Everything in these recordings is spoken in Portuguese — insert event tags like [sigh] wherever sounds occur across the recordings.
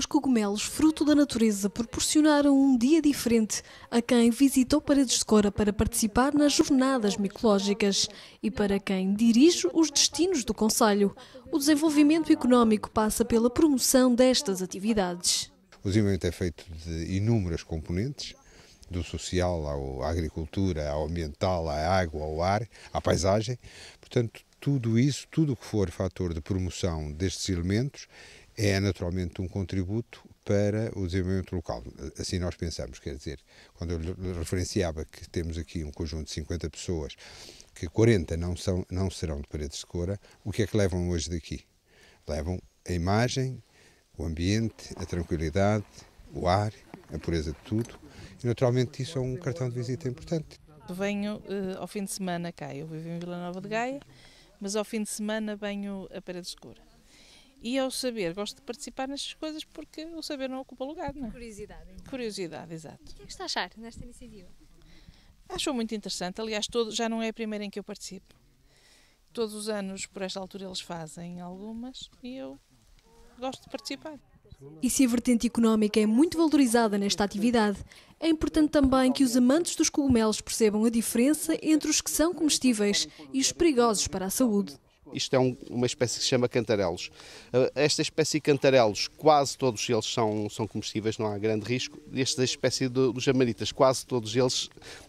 os cogumelos, fruto da natureza, proporcionaram um dia diferente a quem visitou Paredes de Cora para participar nas jornadas micológicas e para quem dirige os destinos do Conselho. O desenvolvimento económico passa pela promoção destas atividades. O desenvolvimento é feito de inúmeras componentes, do social à agricultura, ao ambiental, à água, ao ar, à paisagem. Portanto, tudo isso, tudo o que for fator de promoção destes elementos é naturalmente um contributo para o desenvolvimento local. Assim nós pensamos, quer dizer, quando eu referenciava que temos aqui um conjunto de 50 pessoas, que 40 não, são, não serão de paredes de cora, o que é que levam hoje daqui? Levam a imagem, o ambiente, a tranquilidade, o ar, a pureza de tudo, e naturalmente isso é um cartão de visita importante. Venho uh, ao fim de semana cá, eu vivo em Vila Nova de Gaia, mas ao fim de semana venho a Paredes de Cura e é o saber, gosto de participar nestas coisas porque o saber não ocupa lugar, não é? Curiosidade. Então. Curiosidade, exato. o que é que está a achar nesta iniciativa? Acho muito interessante, aliás, todo, já não é a primeira em que eu participo. Todos os anos, por esta altura, eles fazem algumas e eu gosto de participar. E se a vertente económica é muito valorizada nesta atividade, é importante também que os amantes dos cogumelos percebam a diferença entre os que são comestíveis e os perigosos para a saúde. Isto é um, uma espécie que se chama cantarelos. Ah, esta espécie de cantarelos, quase todos eles são, são comestíveis, não há grande risco. Esta espécie dos amanitas, quase todos eles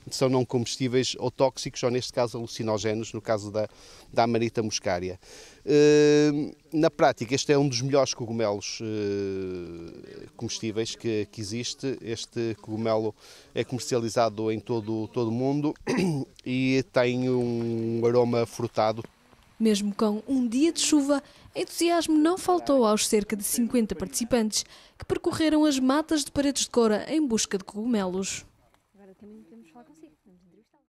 são não comestíveis ou tóxicos, ou neste caso alucinogénios, no caso da, da amarita muscária. Ah, na prática, este é um dos melhores cogumelos ah, comestíveis que, que existe. Este cogumelo é comercializado em todo, todo o mundo [clears throat] e tem um aroma frutado mesmo com um dia de chuva, entusiasmo não faltou aos cerca de 50 participantes que percorreram as matas de paredes de cora em busca de cogumelos.